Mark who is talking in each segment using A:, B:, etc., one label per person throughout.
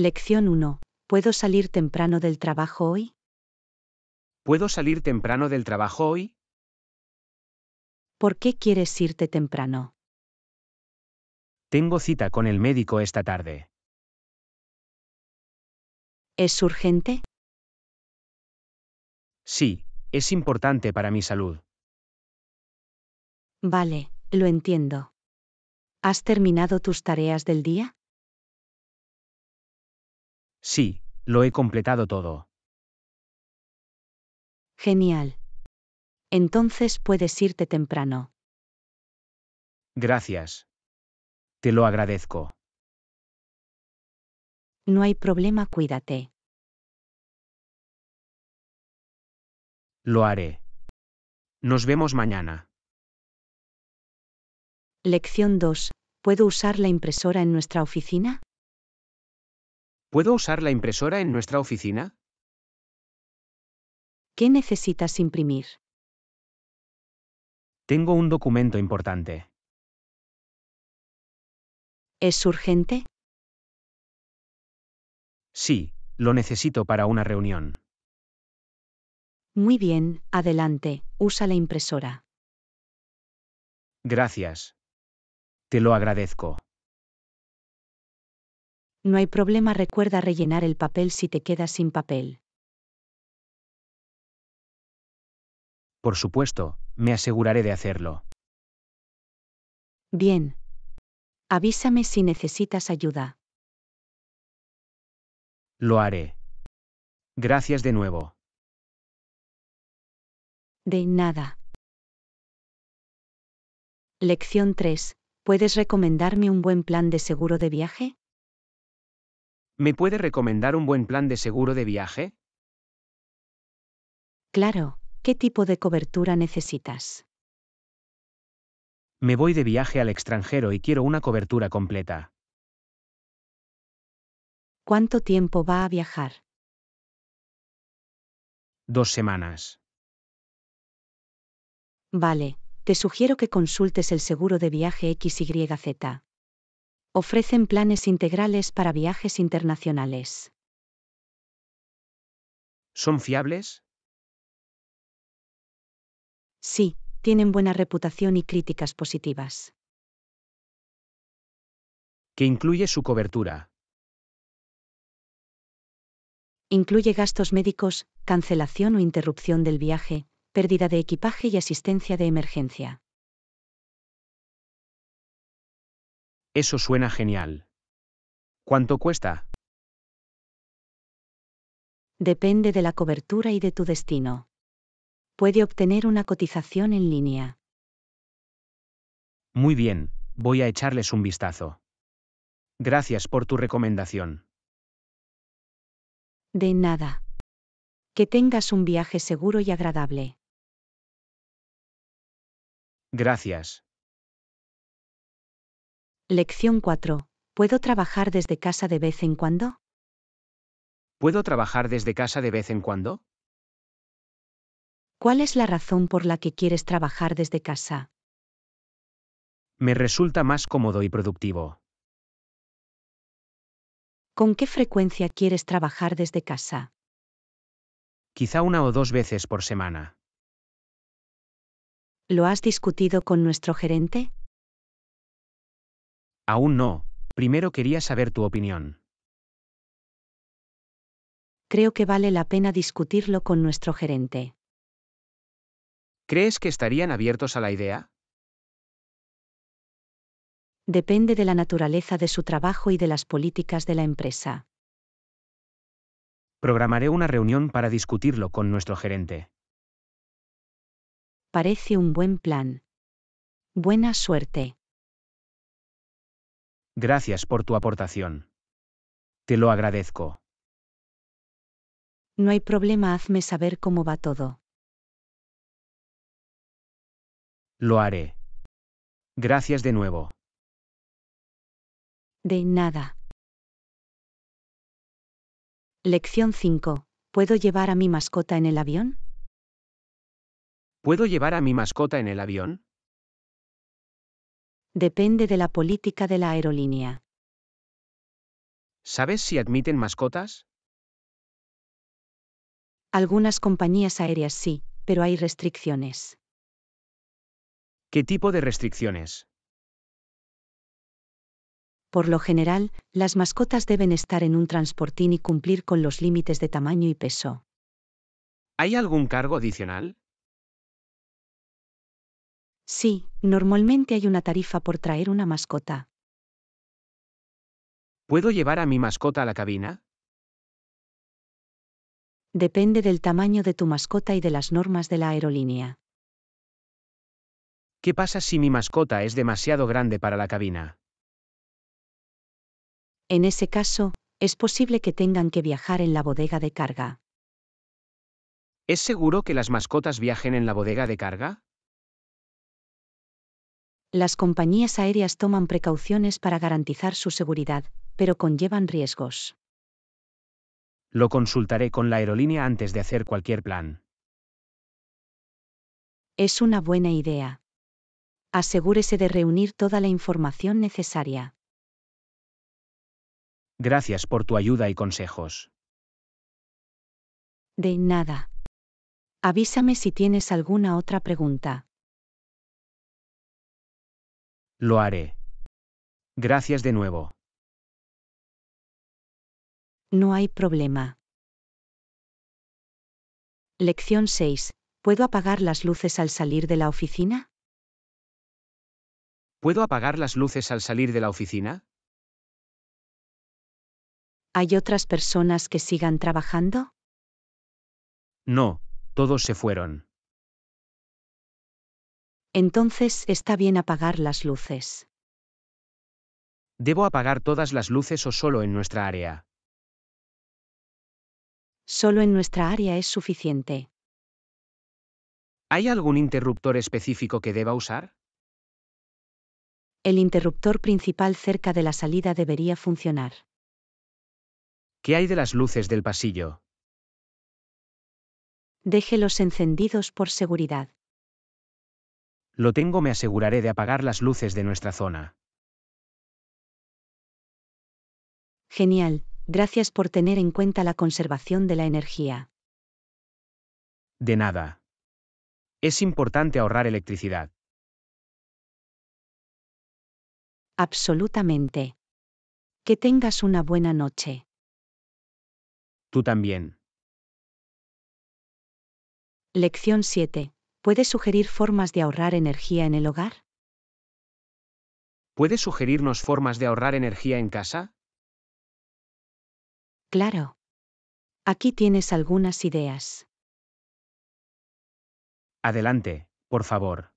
A: Lección 1. ¿Puedo salir temprano del trabajo hoy?
B: ¿Puedo salir temprano del trabajo hoy?
A: ¿Por qué quieres irte temprano?
B: Tengo cita con el médico esta tarde.
A: ¿Es urgente?
B: Sí, es importante para mi salud.
A: Vale, lo entiendo. ¿Has terminado tus tareas del día?
B: Sí, lo he completado todo.
A: Genial. Entonces puedes irte temprano.
B: Gracias. Te lo agradezco.
A: No hay problema, cuídate.
B: Lo haré. Nos vemos mañana.
A: Lección 2. ¿Puedo usar la impresora en nuestra oficina?
B: ¿Puedo usar la impresora en nuestra oficina?
A: ¿Qué necesitas imprimir?
B: Tengo un documento importante. ¿Es urgente? Sí, lo necesito para una reunión.
A: Muy bien, adelante, usa la impresora.
B: Gracias. Te lo agradezco.
A: No hay problema, recuerda rellenar el papel si te quedas sin papel.
B: Por supuesto, me aseguraré de hacerlo.
A: Bien. Avísame si necesitas ayuda.
B: Lo haré. Gracias de nuevo.
A: De nada. Lección 3. ¿Puedes recomendarme un buen plan de seguro de viaje?
B: ¿Me puede recomendar un buen plan de seguro de viaje?
A: Claro, ¿qué tipo de cobertura necesitas?
B: Me voy de viaje al extranjero y quiero una cobertura completa.
A: ¿Cuánto tiempo va a viajar?
B: Dos semanas.
A: Vale, te sugiero que consultes el seguro de viaje XYZ. Ofrecen planes integrales para viajes
B: internacionales. ¿Son fiables?
A: Sí, tienen buena reputación y críticas positivas.
B: ¿Qué incluye su cobertura?
A: Incluye gastos médicos, cancelación o interrupción del viaje, pérdida de equipaje y asistencia de emergencia.
B: Eso suena genial. ¿Cuánto cuesta?
A: Depende de la cobertura y de tu destino. Puede obtener una cotización en línea.
B: Muy bien, voy a echarles un vistazo. Gracias por tu recomendación.
A: De nada. Que tengas un viaje seguro y agradable.
B: Gracias.
A: Lección 4. ¿Puedo trabajar desde casa de vez en cuando?
B: ¿Puedo trabajar desde casa de vez en cuando?
A: ¿Cuál es la razón por la que quieres trabajar desde casa?
B: Me resulta más cómodo y productivo.
A: ¿Con qué frecuencia quieres trabajar desde casa?
B: Quizá una o dos veces por semana.
A: ¿Lo has discutido con nuestro gerente?
B: Aún no, primero quería saber tu opinión.
A: Creo que vale la pena discutirlo con nuestro gerente.
B: ¿Crees que estarían abiertos a la idea?
A: Depende de la naturaleza de su trabajo y de las políticas de la empresa.
B: Programaré una reunión para discutirlo con nuestro gerente.
A: Parece un buen plan. Buena suerte.
B: Gracias por tu aportación. Te lo agradezco.
A: No hay problema, hazme saber cómo va todo.
B: Lo haré. Gracias de nuevo.
A: De nada. Lección 5. ¿Puedo llevar a mi mascota en el avión?
B: ¿Puedo llevar a mi mascota en el avión?
A: Depende de la política de la aerolínea.
B: ¿Sabes si admiten mascotas?
A: Algunas compañías aéreas sí, pero hay restricciones.
B: ¿Qué tipo de restricciones?
A: Por lo general, las mascotas deben estar en un transportín y cumplir con los límites de tamaño y peso.
B: ¿Hay algún cargo adicional?
A: Sí, normalmente hay una tarifa por traer una mascota.
B: ¿Puedo llevar a mi mascota a la cabina?
A: Depende del tamaño de tu mascota y de las normas de la aerolínea.
B: ¿Qué pasa si mi mascota es demasiado grande para la cabina?
A: En ese caso, es posible que tengan que viajar en la bodega de carga.
B: ¿Es seguro que las mascotas viajen en la bodega de carga?
A: Las compañías aéreas toman precauciones para garantizar su seguridad, pero conllevan riesgos.
B: Lo consultaré con la aerolínea antes de hacer cualquier plan.
A: Es una buena idea. Asegúrese de reunir toda la información necesaria.
B: Gracias por tu ayuda y consejos.
A: De nada. Avísame si tienes alguna otra pregunta.
B: Lo haré. Gracias de nuevo.
A: No hay problema. Lección 6. ¿Puedo apagar las luces al salir de la oficina?
B: ¿Puedo apagar las luces al salir de la oficina?
A: ¿Hay otras personas que sigan trabajando?
B: No, todos se fueron.
A: Entonces está bien apagar las luces.
B: ¿Debo apagar todas las luces o solo en nuestra área?
A: Solo en nuestra área es suficiente.
B: ¿Hay algún interruptor específico que deba usar?
A: El interruptor principal cerca de la salida debería funcionar.
B: ¿Qué hay de las luces del pasillo?
A: Déjelos encendidos por seguridad.
B: Lo tengo, me aseguraré de apagar las luces de nuestra zona.
A: Genial, gracias por tener en cuenta la conservación de la energía.
B: De nada. Es importante ahorrar electricidad.
A: Absolutamente. Que tengas una buena noche.
B: Tú también.
A: Lección 7. ¿Puedes sugerir formas de ahorrar energía en el hogar?
B: ¿Puedes sugerirnos formas de ahorrar energía en casa?
A: Claro. Aquí tienes algunas ideas.
B: Adelante, por favor.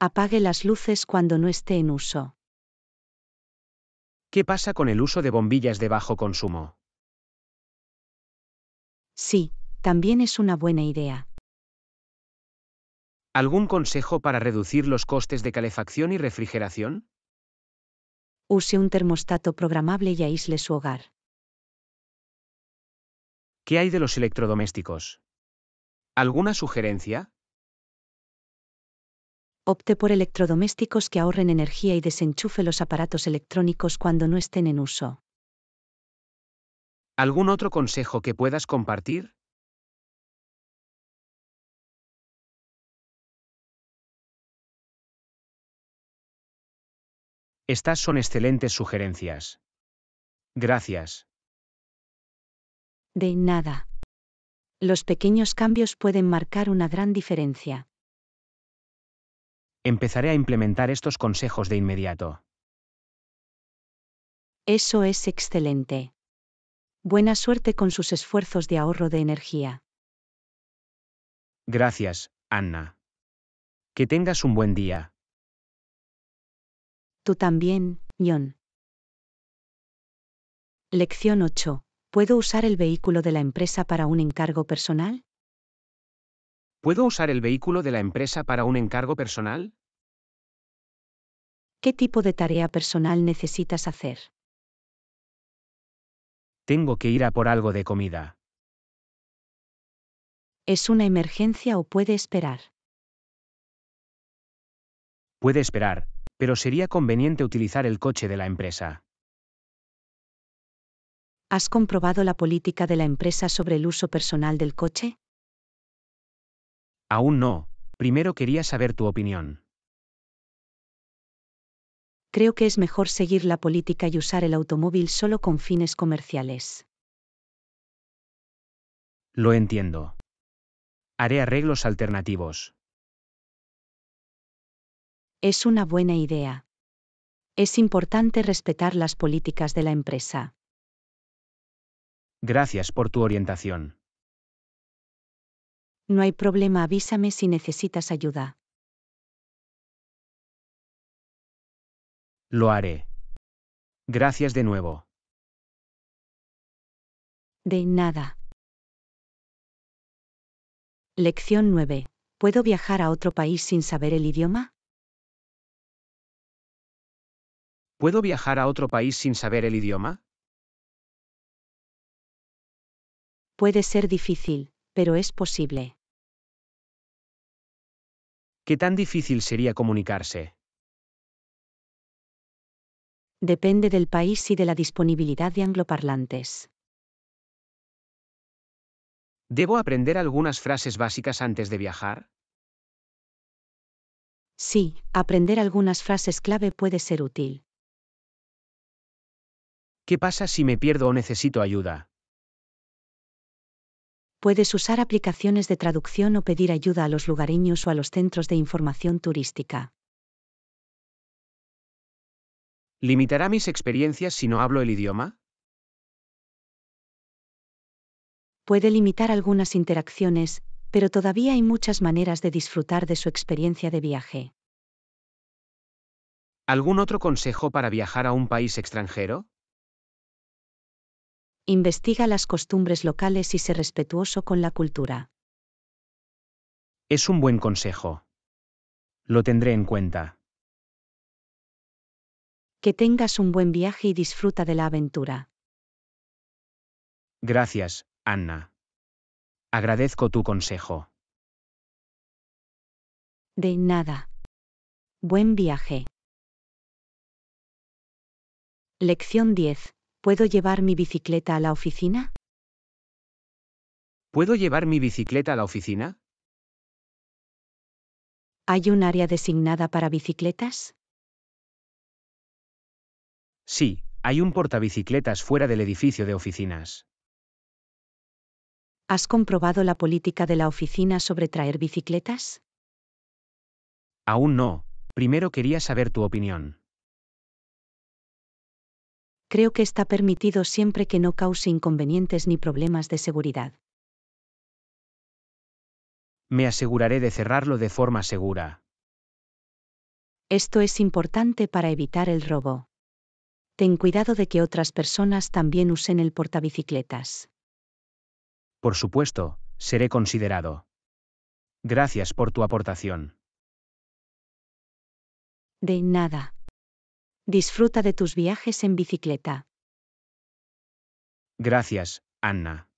A: Apague las luces cuando no esté en uso.
B: ¿Qué pasa con el uso de bombillas de bajo consumo?
A: Sí, también es una buena idea.
B: ¿Algún consejo para reducir los costes de calefacción y refrigeración?
A: Use un termostato programable y aísle su hogar.
B: ¿Qué hay de los electrodomésticos? ¿Alguna sugerencia?
A: Opte por electrodomésticos que ahorren energía y desenchufe los aparatos electrónicos cuando no estén en uso.
B: ¿Algún otro consejo que puedas compartir? Estas son excelentes sugerencias. Gracias.
A: De nada. Los pequeños cambios pueden marcar una gran diferencia.
B: Empezaré a implementar estos consejos de inmediato.
A: Eso es excelente. Buena suerte con sus esfuerzos de ahorro de energía.
B: Gracias, Anna. Que tengas un buen día.
A: Tú también, John. Lección 8. ¿Puedo usar el vehículo de la empresa para un encargo personal?
B: ¿Puedo usar el vehículo de la empresa para un encargo personal?
A: ¿Qué tipo de tarea personal necesitas hacer?
B: Tengo que ir a por algo de comida.
A: ¿Es una emergencia o puede esperar?
B: Puede esperar, pero sería conveniente utilizar el coche de la empresa.
A: ¿Has comprobado la política de la empresa sobre el uso personal del coche?
B: Aún no, primero quería saber tu opinión.
A: Creo que es mejor seguir la política y usar el automóvil solo con fines comerciales.
B: Lo entiendo. Haré arreglos alternativos.
A: Es una buena idea. Es importante respetar las políticas de la empresa.
B: Gracias por tu orientación.
A: No hay problema, avísame si necesitas ayuda.
B: Lo haré. Gracias de nuevo.
A: De nada. Lección 9. ¿Puedo viajar a otro país sin saber el idioma?
B: ¿Puedo viajar a otro país sin saber el idioma?
A: Puede ser difícil, pero es posible.
B: ¿Qué tan difícil sería comunicarse?
A: Depende del país y de la disponibilidad de angloparlantes.
B: ¿Debo aprender algunas frases básicas antes de viajar?
A: Sí, aprender algunas frases clave puede ser útil.
B: ¿Qué pasa si me pierdo o necesito ayuda?
A: Puedes usar aplicaciones de traducción o pedir ayuda a los lugareños o a los centros de información turística.
B: ¿Limitará mis experiencias si no hablo el idioma?
A: Puede limitar algunas interacciones, pero todavía hay muchas maneras de disfrutar de su experiencia de viaje.
B: ¿Algún otro consejo para viajar a un país extranjero?
A: Investiga las costumbres locales y sé respetuoso con la cultura.
B: Es un buen consejo. Lo tendré en cuenta.
A: Que tengas un buen viaje y disfruta de la aventura.
B: Gracias, Anna. Agradezco tu consejo.
A: De nada. Buen viaje. Lección 10. ¿Puedo llevar mi bicicleta a la oficina?
B: ¿Puedo llevar mi bicicleta a la oficina?
A: ¿Hay un área designada para bicicletas?
B: Sí, hay un portabicicletas fuera del edificio de oficinas.
A: ¿Has comprobado la política de la oficina sobre traer bicicletas?
B: Aún no, primero quería saber tu opinión.
A: Creo que está permitido siempre que no cause inconvenientes ni problemas de seguridad.
B: Me aseguraré de cerrarlo de forma segura.
A: Esto es importante para evitar el robo. Ten cuidado de que otras personas también usen el portabicicletas.
B: Por supuesto, seré considerado. Gracias por tu aportación.
A: De nada. Disfruta de tus viajes en bicicleta.
B: Gracias, Anna.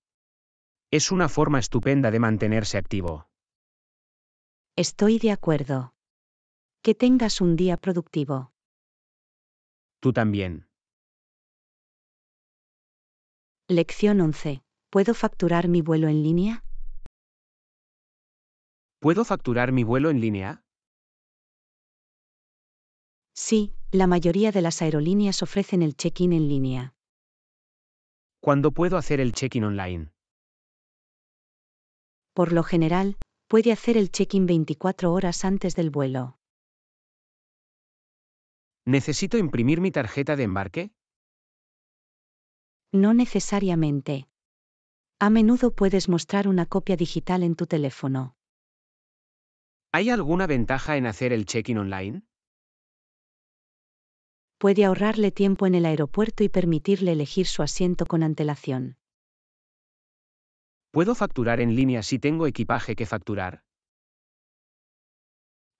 B: Es una forma estupenda de mantenerse activo.
A: Estoy de acuerdo. Que tengas un día productivo.
B: Tú también.
A: Lección 11. ¿Puedo facturar mi vuelo en línea?
B: ¿Puedo facturar mi vuelo en línea?
A: Sí, la mayoría de las aerolíneas ofrecen el check-in en línea.
B: ¿Cuándo puedo hacer el check-in online?
A: Por lo general, puede hacer el check-in 24 horas antes del vuelo.
B: ¿Necesito imprimir mi tarjeta de embarque?
A: No necesariamente. A menudo puedes mostrar una copia digital en tu teléfono.
B: ¿Hay alguna ventaja en hacer el check-in online?
A: puede ahorrarle tiempo en el aeropuerto y permitirle elegir su asiento con antelación.
B: ¿Puedo facturar en línea si tengo equipaje que facturar?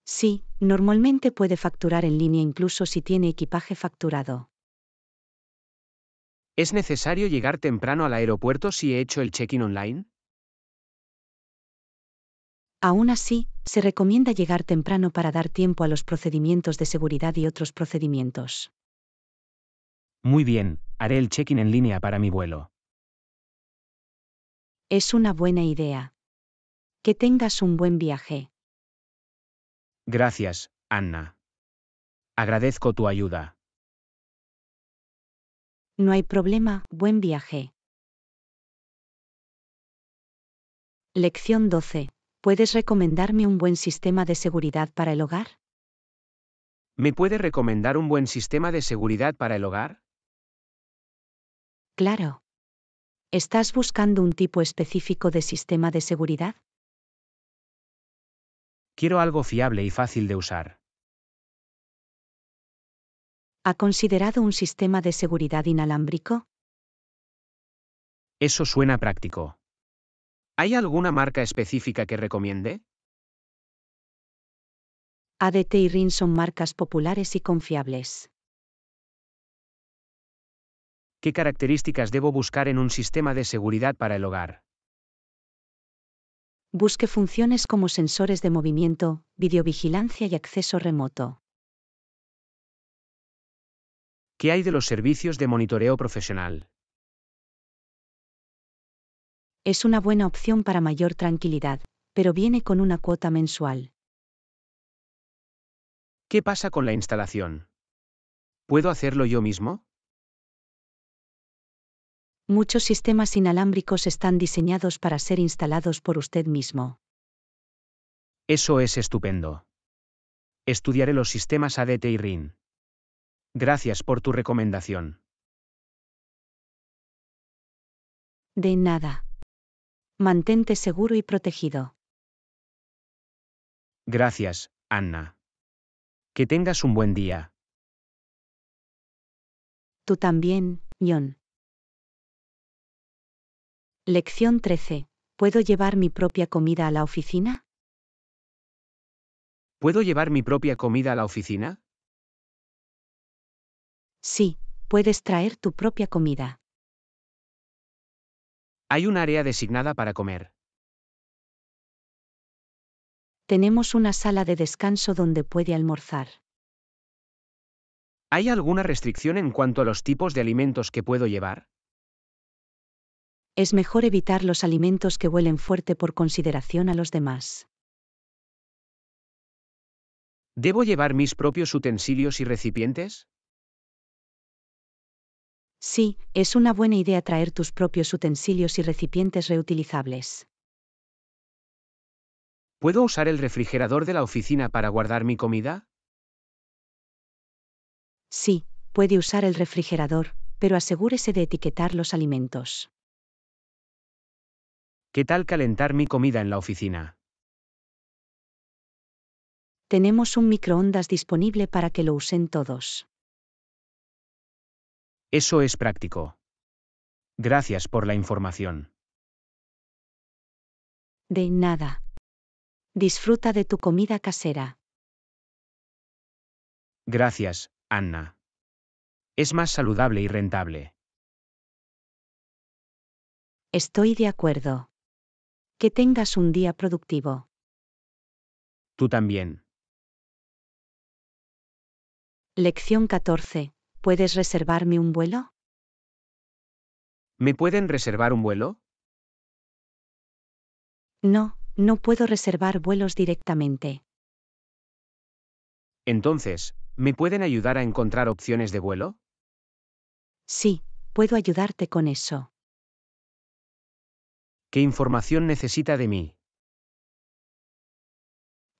A: Sí, normalmente puede facturar en línea incluso si tiene equipaje facturado.
B: ¿Es necesario llegar temprano al aeropuerto si he hecho el check-in online?
A: Aún así, se recomienda llegar temprano para dar tiempo a los procedimientos de seguridad y otros procedimientos.
B: Muy bien, haré el check-in en línea para mi vuelo.
A: Es una buena idea. Que tengas un buen viaje.
B: Gracias, Anna. Agradezco tu ayuda.
A: No hay problema, buen viaje. Lección 12. ¿Puedes recomendarme un buen sistema de seguridad para el hogar?
B: ¿Me puede recomendar un buen sistema de seguridad para el hogar?
A: Claro. ¿Estás buscando un tipo específico de sistema de seguridad?
B: Quiero algo fiable y fácil de usar.
A: ¿Ha considerado un sistema de seguridad inalámbrico?
B: Eso suena práctico. ¿Hay alguna marca específica que recomiende?
A: ADT y RIN son marcas populares y confiables.
B: ¿Qué características debo buscar en un sistema de seguridad para el hogar? Busque
A: funciones como sensores de movimiento, videovigilancia y acceso remoto.
B: ¿Qué hay de los servicios de monitoreo profesional?
A: Es una buena opción para mayor tranquilidad, pero viene con una cuota mensual.
B: ¿Qué pasa con la instalación? ¿Puedo hacerlo yo mismo?
A: Muchos sistemas inalámbricos están diseñados para ser instalados por usted mismo.
B: Eso es estupendo. Estudiaré los sistemas ADT y RIN. Gracias por tu recomendación.
A: De nada. Mantente seguro y protegido.
B: Gracias, Anna. Que tengas un buen día.
A: Tú también, John. Lección 13. ¿Puedo llevar mi propia comida a la oficina?
B: ¿Puedo llevar mi propia comida a la oficina?
A: Sí, puedes traer tu propia comida.
B: Hay un área designada para comer.
A: Tenemos una sala de descanso donde puede almorzar.
B: ¿Hay alguna restricción en cuanto a los tipos de alimentos que puedo llevar?
A: Es mejor evitar los alimentos que huelen fuerte por consideración a los demás.
B: ¿Debo llevar mis propios utensilios y recipientes?
A: Sí, es una buena idea traer tus propios utensilios y recipientes reutilizables.
B: ¿Puedo usar el refrigerador de la oficina para guardar mi comida?
A: Sí, puede usar el refrigerador, pero asegúrese de etiquetar los alimentos.
B: ¿Qué tal calentar mi comida en la oficina?
A: Tenemos un microondas disponible para que lo usen todos.
B: Eso es práctico. Gracias por la información.
A: De nada. Disfruta de tu comida casera.
B: Gracias, Anna. Es más saludable y rentable.
A: Estoy de acuerdo. Que tengas un día productivo.
B: Tú también.
A: Lección 14. ¿Puedes reservarme un vuelo?
B: ¿Me pueden reservar un vuelo?
A: No, no puedo reservar vuelos directamente.
B: Entonces, ¿me pueden ayudar a encontrar opciones de vuelo?
A: Sí, puedo ayudarte con eso.
B: ¿Qué información necesita de mí?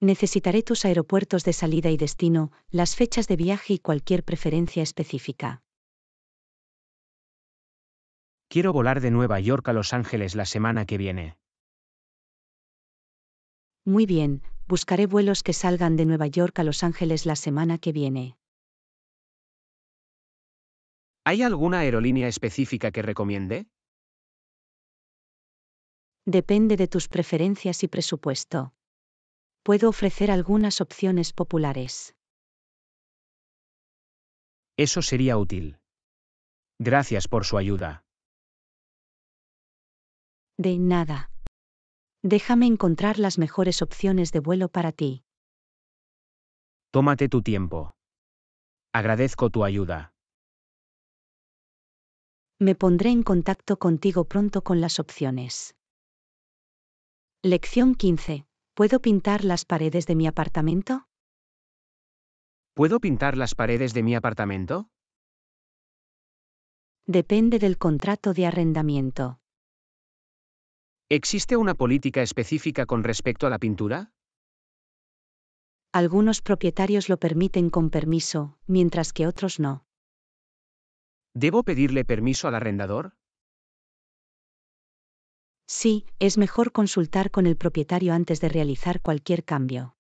A: Necesitaré tus aeropuertos de salida y destino, las fechas de viaje y cualquier preferencia específica.
B: Quiero volar de Nueva York a Los Ángeles la semana que viene.
A: Muy bien, buscaré vuelos que salgan de Nueva York a Los Ángeles la semana que viene.
B: ¿Hay alguna aerolínea específica que recomiende?
A: Depende de tus preferencias y presupuesto puedo ofrecer algunas opciones populares.
B: Eso sería útil. Gracias por su ayuda.
A: De nada. Déjame encontrar las mejores opciones de vuelo para ti.
B: Tómate tu tiempo. Agradezco tu ayuda.
A: Me pondré en contacto contigo pronto con las opciones. Lección 15. ¿Puedo pintar las paredes de mi apartamento?
B: ¿Puedo pintar las paredes de mi apartamento?
A: Depende del contrato de arrendamiento.
B: ¿Existe una política específica con respecto a la pintura?
A: Algunos propietarios lo permiten con permiso, mientras que otros no.
B: ¿Debo pedirle permiso al arrendador?
A: Sí, es mejor consultar con el propietario antes de realizar cualquier cambio.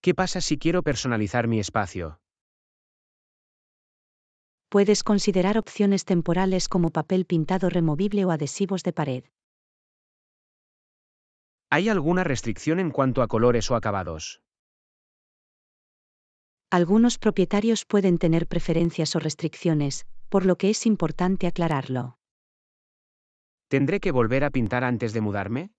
B: ¿Qué pasa si quiero personalizar mi espacio?
A: Puedes considerar opciones temporales como papel pintado removible o adhesivos de pared.
B: ¿Hay alguna restricción en cuanto a colores o acabados?
A: Algunos propietarios pueden tener preferencias o restricciones, por lo que es importante aclararlo.
B: ¿Tendré que volver a pintar antes de mudarme?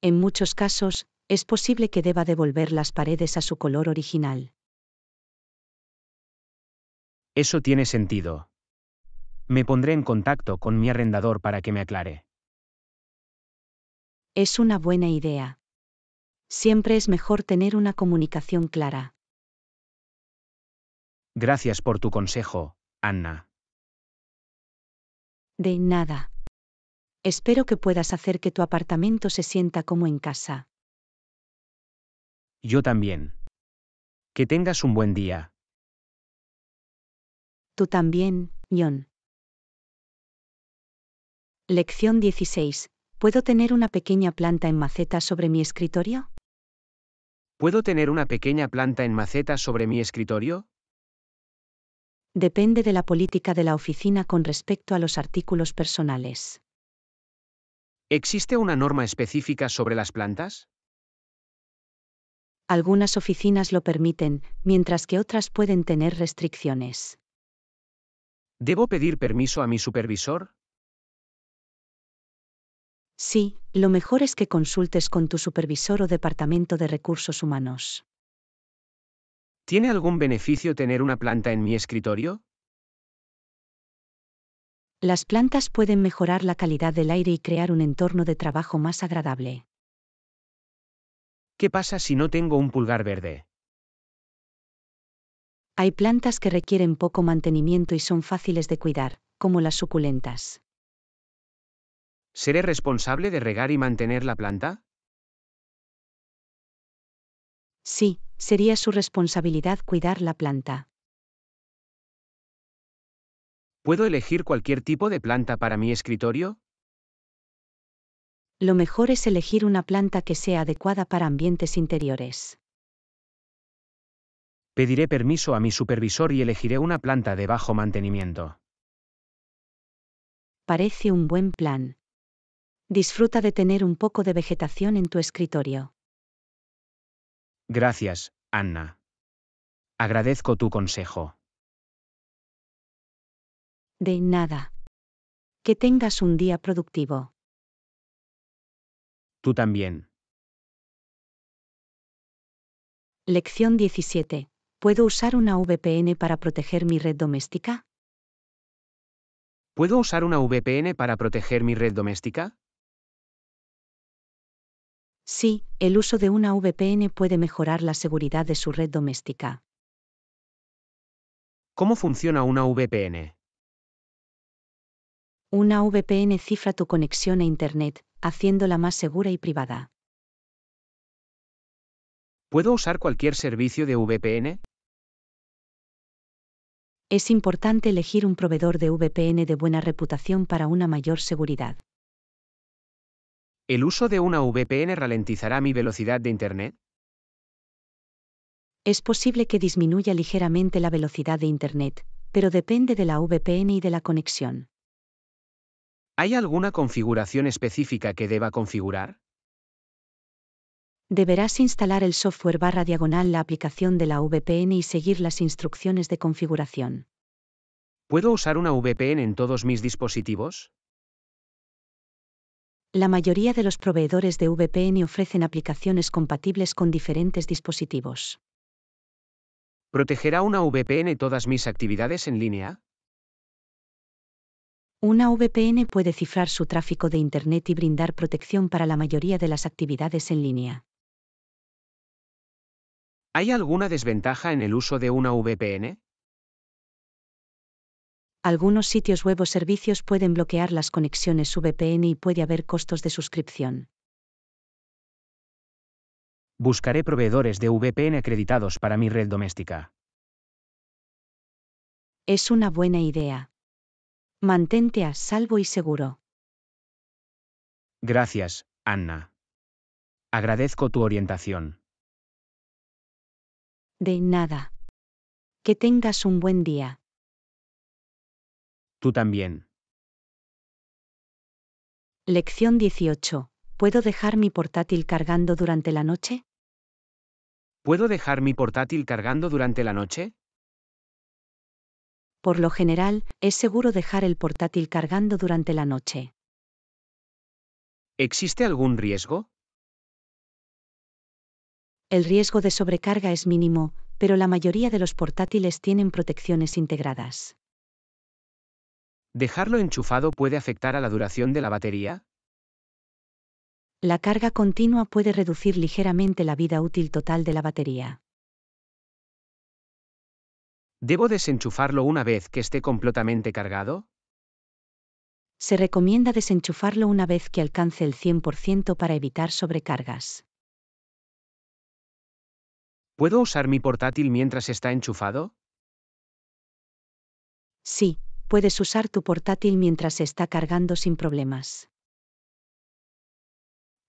A: En muchos casos, es posible que deba devolver las paredes a su color original.
B: Eso tiene sentido. Me pondré en contacto con mi arrendador para que me aclare.
A: Es una buena idea. Siempre es mejor tener una comunicación clara.
B: Gracias por tu consejo, Anna.
A: De nada. Espero que puedas hacer que tu apartamento se sienta como en casa.
B: Yo también. Que tengas un buen día.
A: Tú también, John. Lección 16. ¿Puedo tener una pequeña planta en maceta sobre mi escritorio?
B: ¿Puedo tener una pequeña planta en maceta sobre mi escritorio?
A: depende de la política de la oficina con respecto a los artículos personales.
B: ¿Existe una norma específica sobre las plantas?
A: Algunas oficinas lo permiten, mientras que otras pueden tener restricciones.
B: ¿Debo pedir permiso a mi supervisor?
A: Sí, lo mejor es que consultes con tu supervisor o departamento de recursos humanos.
B: ¿Tiene algún beneficio tener una planta en mi escritorio?
A: Las plantas pueden mejorar la calidad del aire y crear un entorno de trabajo más agradable.
B: ¿Qué pasa si no tengo un pulgar verde?
A: Hay plantas que requieren poco mantenimiento y son fáciles de cuidar, como las suculentas.
B: ¿Seré responsable de regar y mantener la planta?
A: Sí, sería su responsabilidad cuidar la planta.
B: ¿Puedo elegir cualquier tipo de planta para mi escritorio?
A: Lo mejor es elegir una planta que sea adecuada para ambientes interiores.
B: Pediré permiso a mi supervisor y elegiré una planta de bajo mantenimiento.
A: Parece un buen plan. Disfruta de tener un poco de vegetación en tu escritorio.
B: Gracias, Anna. Agradezco tu consejo.
A: De nada. Que tengas un día productivo.
B: Tú también.
A: Lección 17. ¿Puedo usar una VPN para proteger mi red
B: doméstica? ¿Puedo usar una VPN para proteger mi red doméstica?
A: Sí, el uso de una VPN puede mejorar la seguridad de su red doméstica.
B: ¿Cómo funciona una VPN?
A: Una VPN cifra tu conexión a Internet, haciéndola más segura y privada.
B: ¿Puedo usar cualquier servicio de VPN?
A: Es importante elegir un proveedor de VPN de buena reputación para una mayor seguridad.
B: ¿El uso de una VPN ralentizará mi velocidad de Internet?
A: Es posible que disminuya ligeramente la velocidad de Internet, pero depende de la VPN y de la conexión.
B: ¿Hay alguna configuración específica que deba configurar?
A: Deberás instalar el software barra diagonal la aplicación de la VPN y seguir las instrucciones de configuración.
B: ¿Puedo usar una VPN en todos mis dispositivos?
A: La mayoría de los proveedores de VPN ofrecen aplicaciones compatibles con diferentes dispositivos.
B: ¿Protegerá una VPN todas mis actividades en línea?
A: Una VPN puede cifrar su tráfico de Internet y brindar protección para la mayoría de las actividades en línea.
B: ¿Hay alguna desventaja en el uso de una VPN?
A: Algunos sitios web o servicios pueden bloquear las conexiones VPN y puede haber costos de suscripción.
B: Buscaré proveedores de VPN acreditados para mi red doméstica.
A: Es una buena idea. Mantente a salvo y seguro.
B: Gracias, Anna. Agradezco tu orientación.
A: De nada. Que tengas un buen día tú también. Lección 18. ¿Puedo dejar mi portátil cargando durante la noche?
B: ¿Puedo dejar mi portátil cargando durante la noche?
A: Por lo general, es seguro dejar el portátil cargando durante la noche.
B: ¿Existe algún riesgo?
A: El riesgo de sobrecarga es mínimo, pero la mayoría de los portátiles tienen protecciones integradas.
B: ¿Dejarlo enchufado puede afectar a la duración de la batería?
A: La carga continua puede reducir ligeramente la vida útil total de la batería.
B: ¿Debo desenchufarlo una vez que esté completamente cargado?
A: Se recomienda desenchufarlo una vez que alcance el 100% para evitar sobrecargas.
B: ¿Puedo usar mi portátil mientras está enchufado?
A: Sí, puedes usar tu portátil mientras se está cargando sin problemas.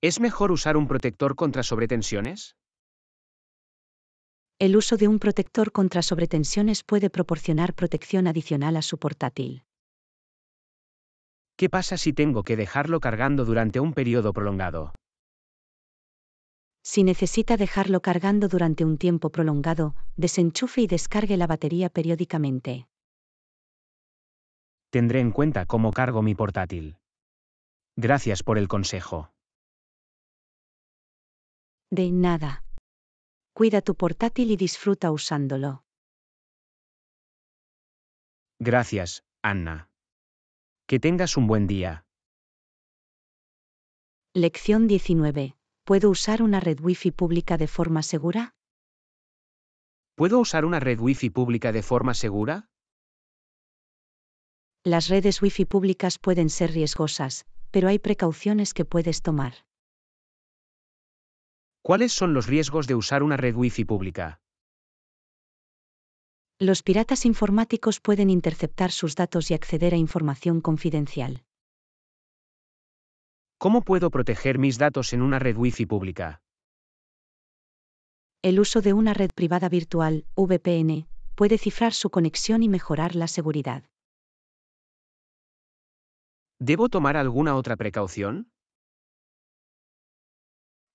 B: ¿Es mejor usar un protector contra sobretensiones?
A: El uso de un protector contra sobretensiones puede proporcionar protección adicional a su portátil.
B: ¿Qué pasa si tengo que dejarlo cargando durante un periodo prolongado?
A: Si necesita dejarlo cargando durante un tiempo prolongado, desenchufe y descargue la batería periódicamente.
B: Tendré en cuenta cómo cargo mi portátil. Gracias por el consejo.
A: De nada. Cuida tu portátil y disfruta usándolo.
B: Gracias, Anna. Que tengas un buen día.
A: Lección 19. ¿Puedo usar una red Wi-Fi pública de forma segura?
B: ¿Puedo usar una red Wi-Fi pública de forma segura?
A: Las redes Wi-Fi públicas pueden ser riesgosas, pero hay precauciones que puedes tomar.
B: ¿Cuáles son los riesgos de usar una red Wi-Fi pública?
A: Los piratas informáticos pueden interceptar sus datos y acceder a información confidencial.
B: ¿Cómo puedo proteger mis datos en una red Wi-Fi pública?
A: El uso de una red privada virtual, VPN, puede cifrar su conexión y mejorar la seguridad.
B: ¿Debo tomar alguna otra precaución?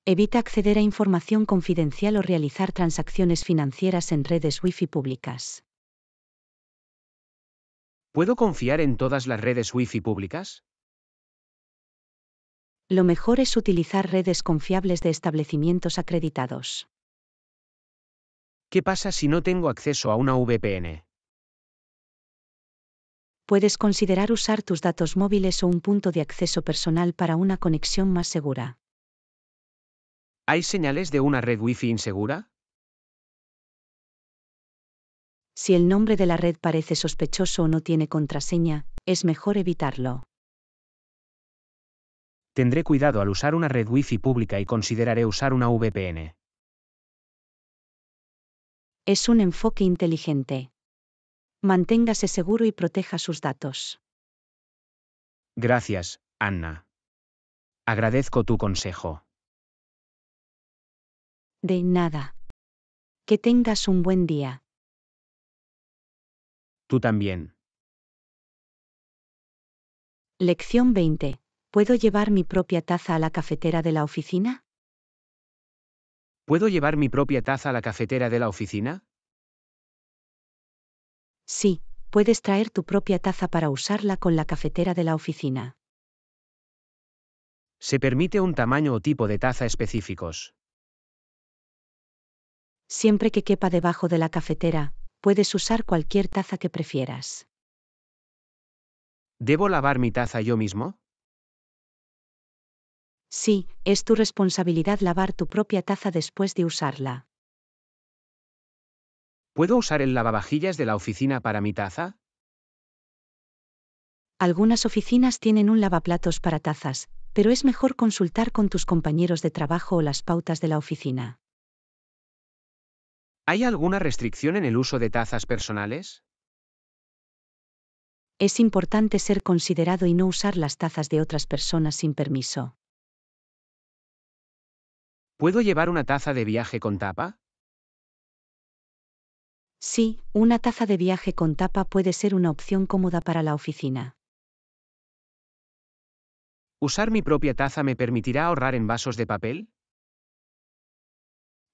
A: Evita acceder a información confidencial o realizar transacciones financieras en redes Wi-Fi públicas.
B: ¿Puedo confiar en todas las redes Wi-Fi públicas?
A: Lo mejor es utilizar redes confiables de establecimientos acreditados.
B: ¿Qué pasa si no tengo acceso a una VPN?
A: puedes considerar usar tus datos móviles o un punto de acceso personal para una conexión más segura.
B: ¿Hay señales de una red Wi-Fi insegura?
A: Si el nombre de la red parece sospechoso o no tiene contraseña, es mejor evitarlo.
B: Tendré cuidado al usar una red Wi-Fi pública y consideraré usar una VPN.
A: Es un enfoque inteligente. Manténgase seguro y proteja sus datos.
B: Gracias, Anna. Agradezco tu consejo.
A: De nada. Que tengas un buen día.
B: Tú también.
A: Lección 20. ¿Puedo llevar mi propia taza a la cafetera de la oficina?
B: ¿Puedo llevar mi propia taza a la cafetera de la oficina?
A: Sí, puedes traer tu propia taza para usarla con la cafetera de la oficina.
B: Se permite un tamaño o tipo de taza específicos.
A: Siempre que quepa debajo de la cafetera, puedes usar cualquier taza que prefieras.
B: ¿Debo lavar mi taza yo mismo?
A: Sí, es tu responsabilidad lavar tu propia taza después de usarla.
B: ¿Puedo usar el lavavajillas de la oficina para mi taza?
A: Algunas oficinas tienen un lavaplatos para tazas, pero es mejor consultar con tus compañeros de trabajo o las pautas de la oficina.
B: ¿Hay alguna restricción en el uso de tazas personales?
A: Es importante ser considerado y no usar las tazas de otras personas sin permiso.
B: ¿Puedo llevar una taza de viaje con tapa?
A: Sí, una taza de viaje con tapa puede ser una opción cómoda para la oficina.
B: ¿Usar mi propia taza me permitirá ahorrar en vasos de papel?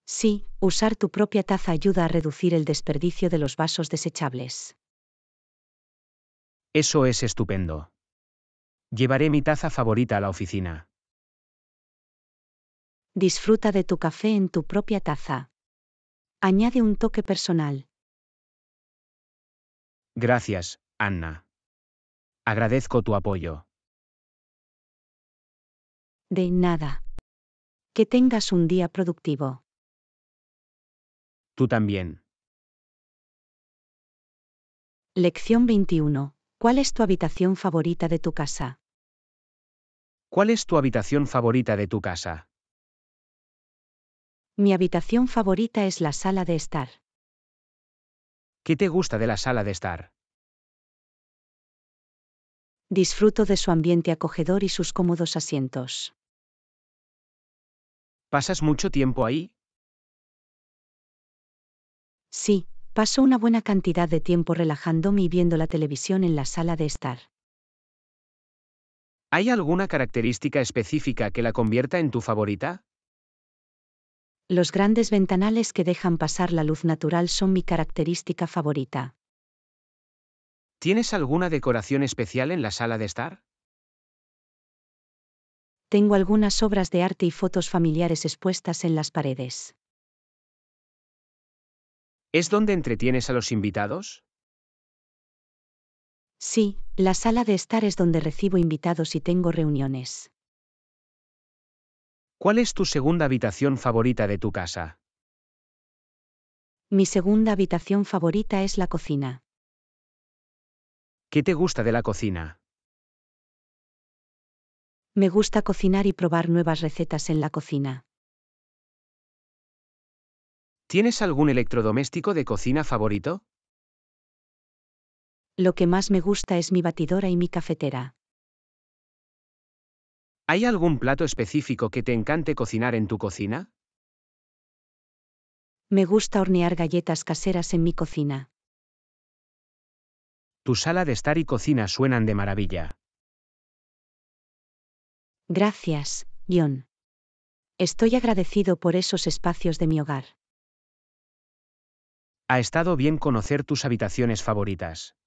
A: Sí, usar tu propia taza ayuda a reducir el desperdicio de los vasos desechables.
B: Eso es estupendo. Llevaré mi taza favorita a la oficina.
A: Disfruta de tu café en tu propia taza. Añade un toque personal.
B: Gracias, Anna. Agradezco tu apoyo.
A: De nada. Que tengas un día productivo.
B: Tú también.
A: Lección 21. ¿Cuál es tu habitación favorita de tu casa?
B: ¿Cuál es tu habitación favorita de tu casa?
A: Mi habitación favorita es la sala de estar.
B: ¿Qué te gusta de la sala de estar?
A: Disfruto de su ambiente acogedor y sus cómodos asientos.
B: ¿Pasas mucho tiempo ahí?
A: Sí, paso una buena cantidad de tiempo relajándome y viendo la televisión en la sala de estar.
B: ¿Hay alguna característica específica que la convierta en tu favorita?
A: Los grandes ventanales que dejan pasar la luz natural son mi característica favorita.
B: ¿Tienes alguna decoración especial en la sala de estar?
A: Tengo algunas obras de arte y fotos familiares expuestas en las paredes.
B: ¿Es donde entretienes a los invitados?
A: Sí, la sala de estar es donde recibo invitados y tengo reuniones.
B: ¿Cuál es tu segunda habitación favorita de tu casa?
A: Mi segunda habitación favorita es la cocina.
B: ¿Qué te gusta de la cocina?
A: Me gusta cocinar y probar nuevas recetas en la cocina.
B: ¿Tienes algún electrodoméstico de cocina favorito?
A: Lo que más me gusta es mi batidora y mi cafetera.
B: ¿Hay algún plato específico que te encante cocinar en tu cocina?
A: Me gusta hornear galletas caseras en mi cocina.
B: Tu sala de estar y cocina suenan de maravilla.
A: Gracias, John. Estoy agradecido por esos espacios de mi hogar.
B: Ha estado bien conocer tus habitaciones favoritas.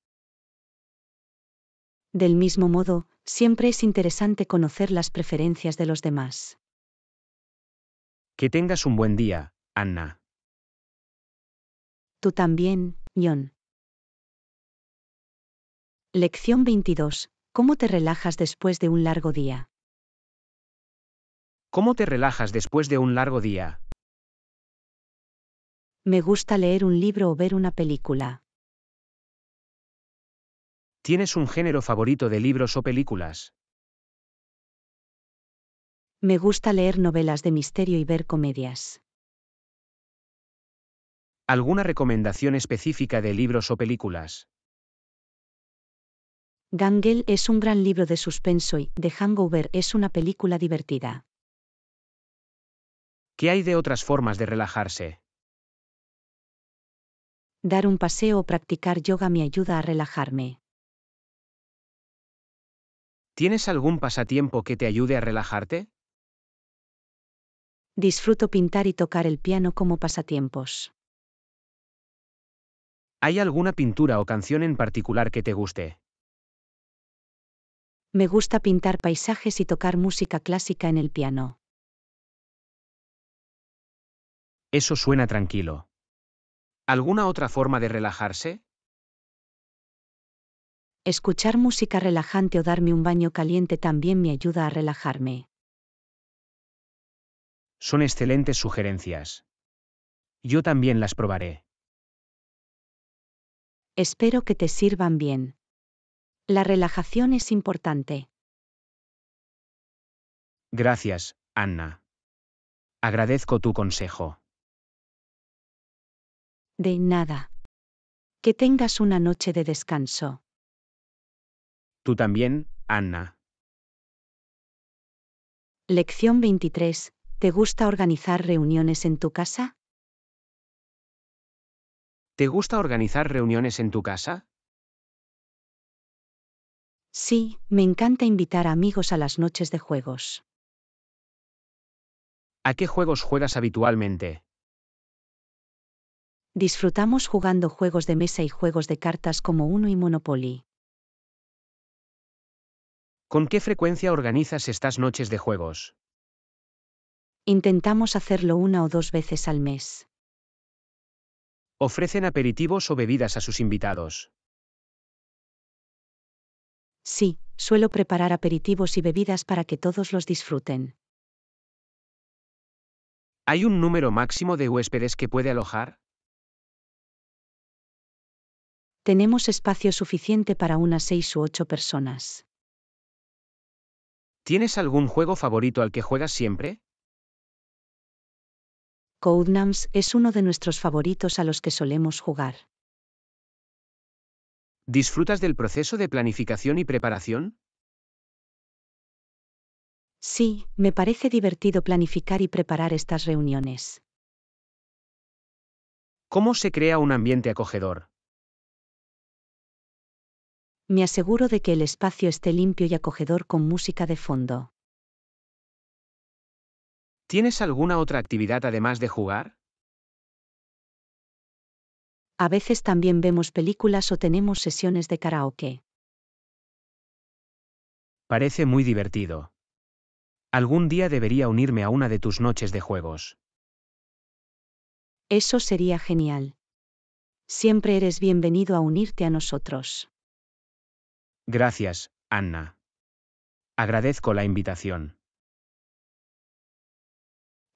A: Del mismo modo, siempre es interesante conocer las preferencias de los demás.
B: Que tengas un buen día, Anna.
A: Tú también, John. Lección 22. ¿Cómo te relajas después de un largo día?
B: ¿Cómo te relajas después de un largo día?
A: Me gusta leer un libro o ver una película.
B: ¿Tienes un género favorito de libros o películas?
A: Me gusta leer novelas de misterio y ver comedias.
B: ¿Alguna recomendación específica de libros o películas?
A: Gangel es un gran libro de suspenso y The Hangover es una película divertida.
B: ¿Qué hay de otras formas de relajarse?
A: Dar un paseo o practicar yoga me ayuda a relajarme.
B: ¿Tienes algún pasatiempo que te ayude a relajarte?
A: Disfruto pintar y tocar el piano como pasatiempos.
B: ¿Hay alguna pintura o canción en particular que te guste?
A: Me gusta pintar paisajes y tocar música clásica en el piano.
B: Eso suena tranquilo. ¿Alguna otra forma de relajarse?
A: Escuchar música relajante o darme un baño caliente también me ayuda a relajarme.
B: Son excelentes sugerencias. Yo también las probaré.
A: Espero que te sirvan bien. La relajación es importante.
B: Gracias, Anna. Agradezco tu consejo.
A: De nada. Que tengas una noche de descanso.
B: Tú también, Anna.
A: Lección 23. ¿Te gusta organizar reuniones en tu casa?
B: ¿Te gusta organizar reuniones en tu casa?
A: Sí, me encanta invitar a amigos a las noches de juegos.
B: ¿A qué juegos juegas habitualmente?
A: Disfrutamos jugando juegos de mesa y juegos de cartas como Uno y Monopoly.
B: ¿Con qué frecuencia organizas estas noches de juegos?
A: Intentamos hacerlo una o dos veces al mes.
B: ¿Ofrecen aperitivos o bebidas a sus invitados?
A: Sí, suelo preparar aperitivos y bebidas para que todos los disfruten.
B: ¿Hay un número máximo de huéspedes que puede alojar?
A: Tenemos espacio suficiente para unas seis u ocho personas.
B: ¿Tienes algún juego favorito al que juegas siempre?
A: Codenames es uno de nuestros favoritos a los que solemos jugar.
B: ¿Disfrutas del proceso de planificación y preparación?
A: Sí, me parece divertido planificar y preparar estas reuniones.
B: ¿Cómo se crea un ambiente acogedor?
A: me aseguro de que el espacio esté limpio y acogedor con música de fondo.
B: ¿Tienes alguna otra actividad además de jugar?
A: A veces también vemos películas o tenemos sesiones de karaoke.
B: Parece muy divertido. Algún día debería unirme a una de tus noches de juegos.
A: Eso sería genial. Siempre eres bienvenido a unirte a nosotros.
B: Gracias, Anna. Agradezco la invitación.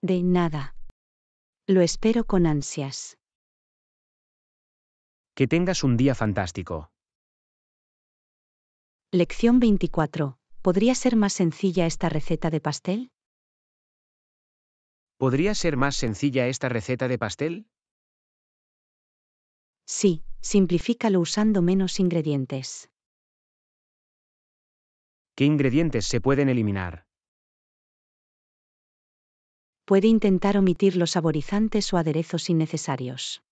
A: De nada. Lo espero con ansias.
B: Que tengas un día fantástico.
A: Lección 24. ¿Podría ser más sencilla esta receta de pastel?
B: ¿Podría ser más sencilla esta receta de pastel?
A: Sí, simplifícalo usando menos ingredientes.
B: ¿Qué ingredientes se pueden eliminar?
A: Puede intentar omitir los saborizantes o aderezos innecesarios.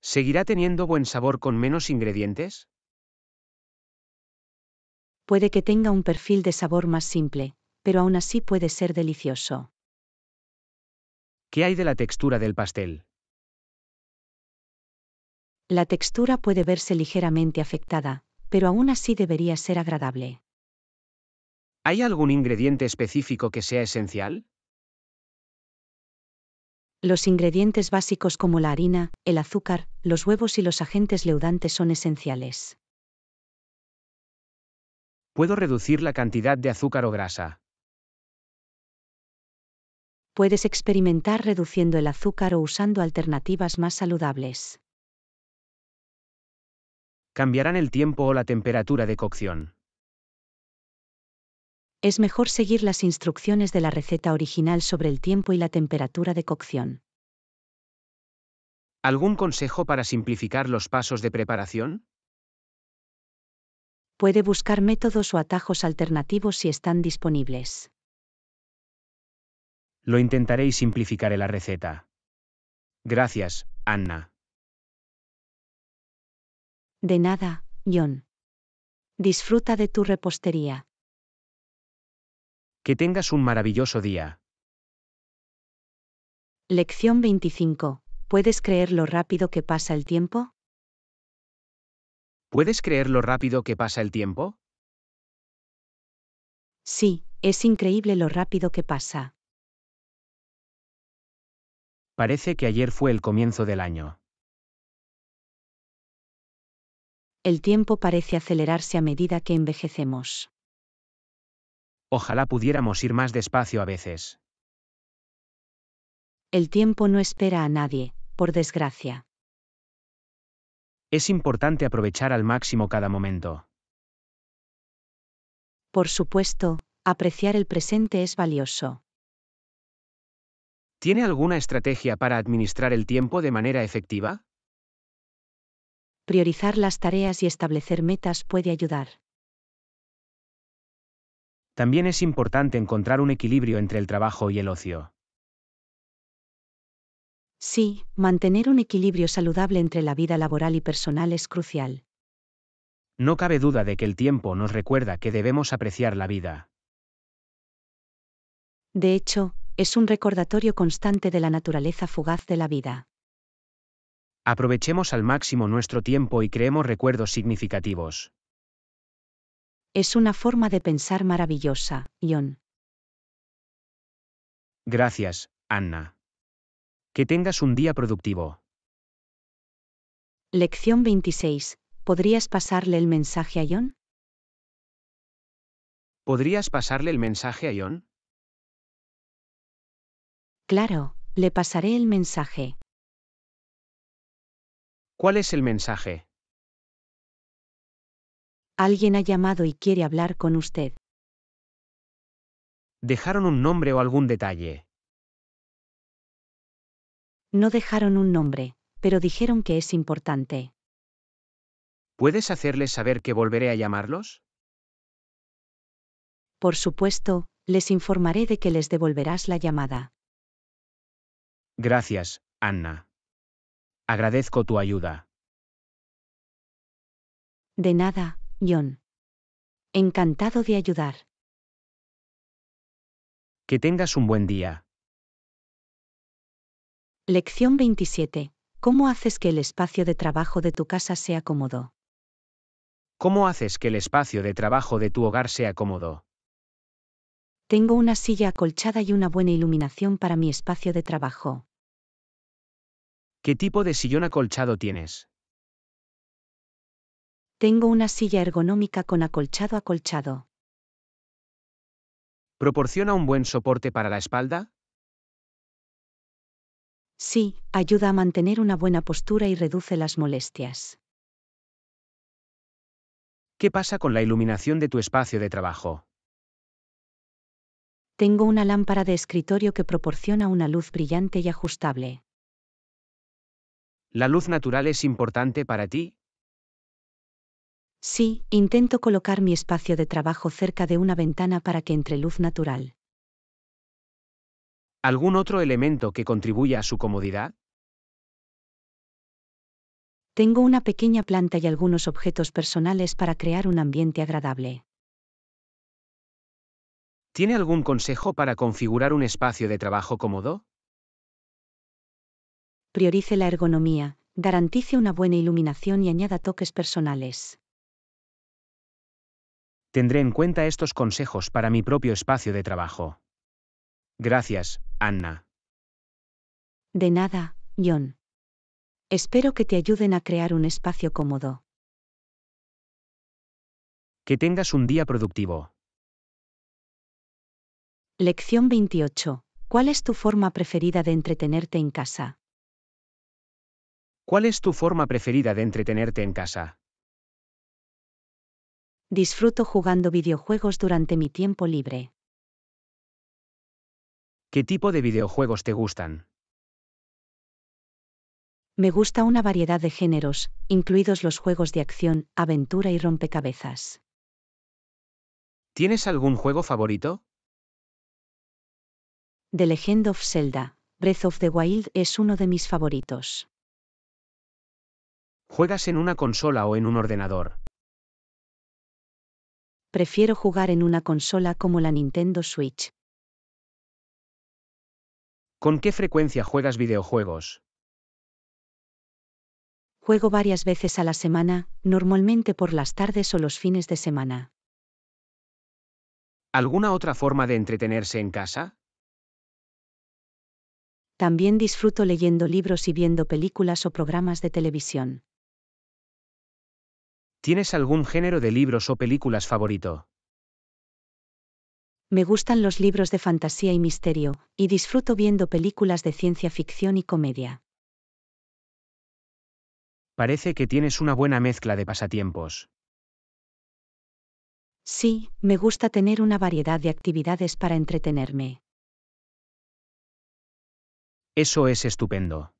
B: ¿Seguirá teniendo buen sabor con menos ingredientes?
A: Puede que tenga un perfil de sabor más simple, pero aún así puede ser delicioso.
B: ¿Qué hay de la textura del pastel?
A: La textura puede verse ligeramente afectada, pero aún así debería ser agradable.
B: ¿Hay algún ingrediente específico que sea esencial?
A: Los ingredientes básicos como la harina, el azúcar, los huevos y los agentes leudantes son esenciales.
B: ¿Puedo reducir la cantidad de azúcar o grasa?
A: Puedes experimentar reduciendo el azúcar o usando alternativas más saludables
B: cambiarán el tiempo o la temperatura de cocción.
A: Es mejor seguir las instrucciones de la receta original sobre el tiempo y la temperatura de cocción.
B: ¿Algún consejo para simplificar los pasos de preparación?
A: Puede buscar métodos o atajos alternativos si están disponibles.
B: Lo intentaré y simplificaré la receta. Gracias, Anna.
A: De nada, John. Disfruta de tu repostería.
B: Que tengas un maravilloso día.
A: Lección 25. ¿Puedes creer lo rápido que pasa el tiempo?
B: ¿Puedes creer lo rápido que pasa el tiempo?
A: Sí, es increíble lo rápido que pasa.
B: Parece que ayer fue el comienzo del año.
A: el tiempo parece acelerarse a medida que envejecemos.
B: Ojalá pudiéramos ir más despacio a veces.
A: El tiempo no espera a nadie, por desgracia.
B: Es importante aprovechar al máximo cada momento.
A: Por supuesto, apreciar el presente es valioso.
B: ¿Tiene alguna estrategia para administrar el tiempo de manera efectiva?
A: priorizar las tareas y establecer metas puede ayudar.
B: También es importante encontrar un equilibrio entre el trabajo y el ocio.
A: Sí, mantener un equilibrio saludable entre la vida laboral y personal es crucial.
B: No cabe duda de que el tiempo nos recuerda que debemos apreciar la vida.
A: De hecho, es un recordatorio constante de la naturaleza fugaz de la vida.
B: Aprovechemos al máximo nuestro tiempo y creemos recuerdos significativos.
A: Es una forma de pensar maravillosa, John.
B: Gracias, Anna. Que tengas un día productivo.
A: Lección 26. ¿Podrías pasarle el mensaje a John?
B: ¿Podrías pasarle el mensaje a John?
A: Claro, le pasaré el mensaje.
B: ¿Cuál es el mensaje?
A: Alguien ha llamado y quiere hablar con usted.
B: ¿Dejaron un nombre o algún detalle?
A: No dejaron un nombre, pero dijeron que es importante.
B: ¿Puedes hacerles saber que volveré a llamarlos?
A: Por supuesto, les informaré de que les devolverás la llamada.
B: Gracias, Anna. Agradezco tu ayuda.
A: De nada, John. Encantado de ayudar.
B: Que tengas un buen día.
A: Lección 27. ¿Cómo haces que el espacio de trabajo de tu casa sea cómodo?
B: ¿Cómo haces que el espacio de trabajo de tu hogar sea cómodo?
A: Tengo una silla acolchada y una buena iluminación para mi espacio de trabajo.
B: ¿Qué tipo de sillón acolchado tienes?
A: Tengo una silla ergonómica con acolchado acolchado.
B: ¿Proporciona un buen soporte para la espalda?
A: Sí, ayuda a mantener una buena postura y reduce las molestias.
B: ¿Qué pasa con la iluminación de tu espacio de trabajo?
A: Tengo una lámpara de escritorio que proporciona una luz brillante y ajustable.
B: ¿La luz natural es importante para ti?
A: Sí, intento colocar mi espacio de trabajo cerca de una ventana para que entre luz natural.
B: ¿Algún otro elemento que contribuya a su comodidad?
A: Tengo una pequeña planta y algunos objetos personales para crear un ambiente agradable.
B: ¿Tiene algún consejo para configurar un espacio de trabajo cómodo?
A: priorice la ergonomía, garantice una buena iluminación y añada toques
B: personales. Tendré en cuenta estos consejos para mi propio espacio de trabajo. Gracias, Anna.
A: De nada, John. Espero que te ayuden a crear un espacio cómodo.
B: Que tengas un día productivo.
A: Lección 28. ¿Cuál es tu forma preferida de entretenerte en casa?
B: ¿Cuál es tu forma preferida de entretenerte en casa?
A: Disfruto jugando videojuegos durante mi tiempo libre.
B: ¿Qué tipo de videojuegos te gustan?
A: Me gusta una variedad de géneros, incluidos los juegos de acción, aventura y rompecabezas.
B: ¿Tienes algún juego favorito?
A: The Legend of Zelda, Breath of the Wild es uno de mis favoritos.
B: ¿Juegas en una consola o en un ordenador?
A: Prefiero jugar en una consola como la Nintendo Switch.
B: ¿Con qué frecuencia juegas videojuegos?
A: Juego varias veces a la semana, normalmente por las tardes o los fines de semana.
B: ¿Alguna otra forma de entretenerse en casa?
A: También disfruto leyendo libros y viendo películas o programas de televisión.
B: ¿Tienes algún género de libros o películas favorito?
A: Me gustan los libros de fantasía y misterio, y disfruto viendo películas de ciencia ficción y comedia.
B: Parece que tienes una buena mezcla de pasatiempos.
A: Sí, me gusta tener una variedad de actividades para entretenerme.
B: Eso es estupendo.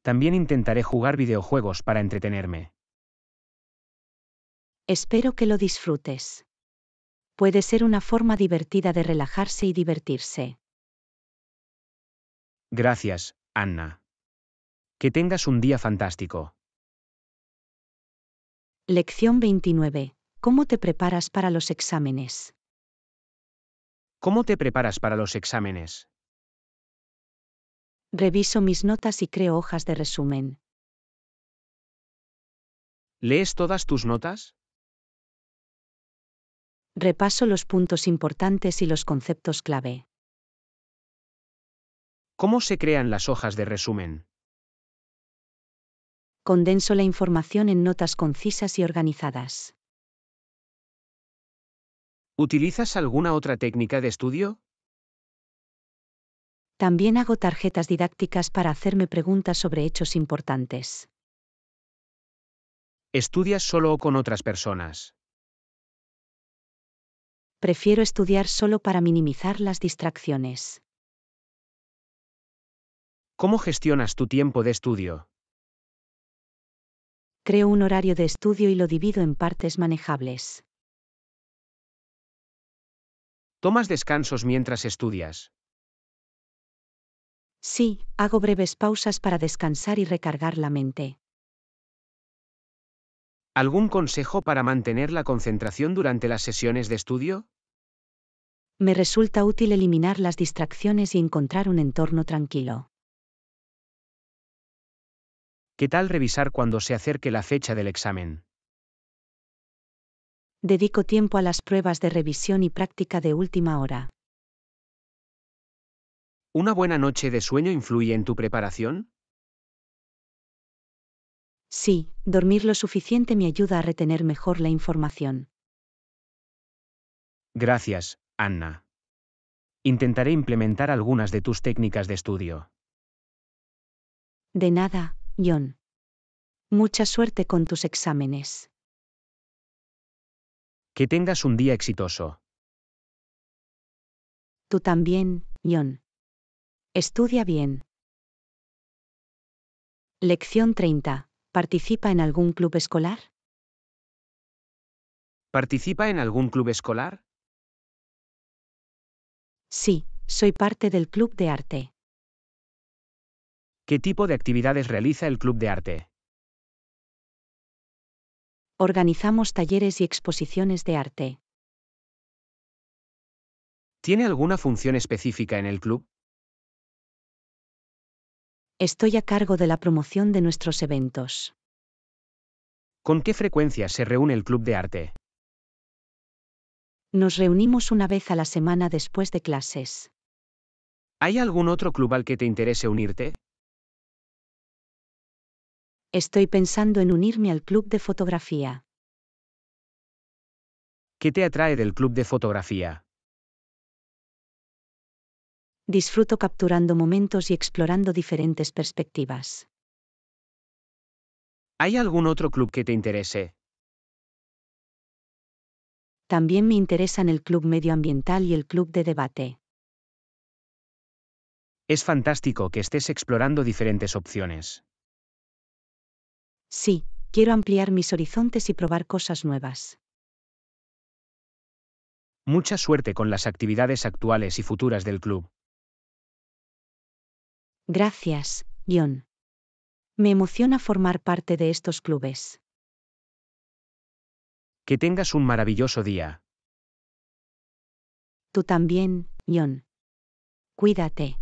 B: También intentaré jugar videojuegos para entretenerme.
A: Espero que lo disfrutes. Puede ser una forma divertida de relajarse y divertirse.
B: Gracias, Anna. Que tengas un día fantástico.
A: Lección 29. ¿Cómo te preparas para los exámenes?
B: ¿Cómo te preparas para los exámenes?
A: Reviso mis notas y creo hojas de resumen.
B: ¿Lees todas tus notas?
A: Repaso los puntos importantes y los conceptos clave.
B: ¿Cómo se crean las hojas de resumen?
A: Condenso la información en notas concisas y organizadas.
B: ¿Utilizas alguna otra técnica de estudio?
A: También hago tarjetas didácticas para hacerme preguntas sobre hechos importantes.
B: ¿Estudias solo o con otras personas?
A: prefiero estudiar solo para minimizar las distracciones.
B: ¿Cómo gestionas tu tiempo de estudio?
A: Creo un horario de estudio y lo divido en partes manejables.
B: ¿Tomas descansos mientras estudias?
A: Sí, hago breves pausas para descansar y recargar la mente.
B: ¿Algún consejo para mantener la concentración durante las sesiones de estudio?
A: me resulta útil eliminar las distracciones y encontrar un entorno tranquilo.
B: ¿Qué tal revisar cuando se acerque la fecha del examen?
A: Dedico tiempo a las pruebas de revisión y práctica de última hora.
B: ¿Una buena noche de sueño influye en tu preparación?
A: Sí, dormir lo suficiente me ayuda a retener mejor la información.
B: Gracias, Anna. Intentaré implementar algunas de tus técnicas de estudio.
A: De nada, John. Mucha suerte con tus exámenes.
B: Que tengas un día exitoso.
A: Tú también, John. Estudia bien. Lección 30. ¿Participa en algún club escolar?
B: ¿Participa en algún club escolar?
A: Sí, soy parte del Club de Arte.
B: ¿Qué tipo de actividades realiza el Club de Arte?
A: Organizamos talleres y exposiciones de arte.
B: ¿Tiene alguna función específica en el club?
A: Estoy a cargo de la promoción de nuestros eventos.
B: ¿Con qué frecuencia se reúne el Club de Arte?
A: Nos reunimos una vez a la semana después de clases.
B: ¿Hay algún otro club al que te interese unirte?
A: Estoy pensando en unirme al club de fotografía.
B: ¿Qué te atrae del club de fotografía?
A: Disfruto capturando momentos y explorando diferentes perspectivas.
B: ¿Hay algún otro club que te interese?
A: También me interesan el Club Medioambiental y el Club de Debate.
B: Es fantástico que estés explorando diferentes opciones.
A: Sí, quiero ampliar mis horizontes y probar cosas nuevas.
B: Mucha suerte con las actividades actuales y futuras del club.
A: Gracias, Guión. Me emociona formar parte de estos clubes.
B: Que tengas un maravilloso día.
A: Tú también, John. Cuídate.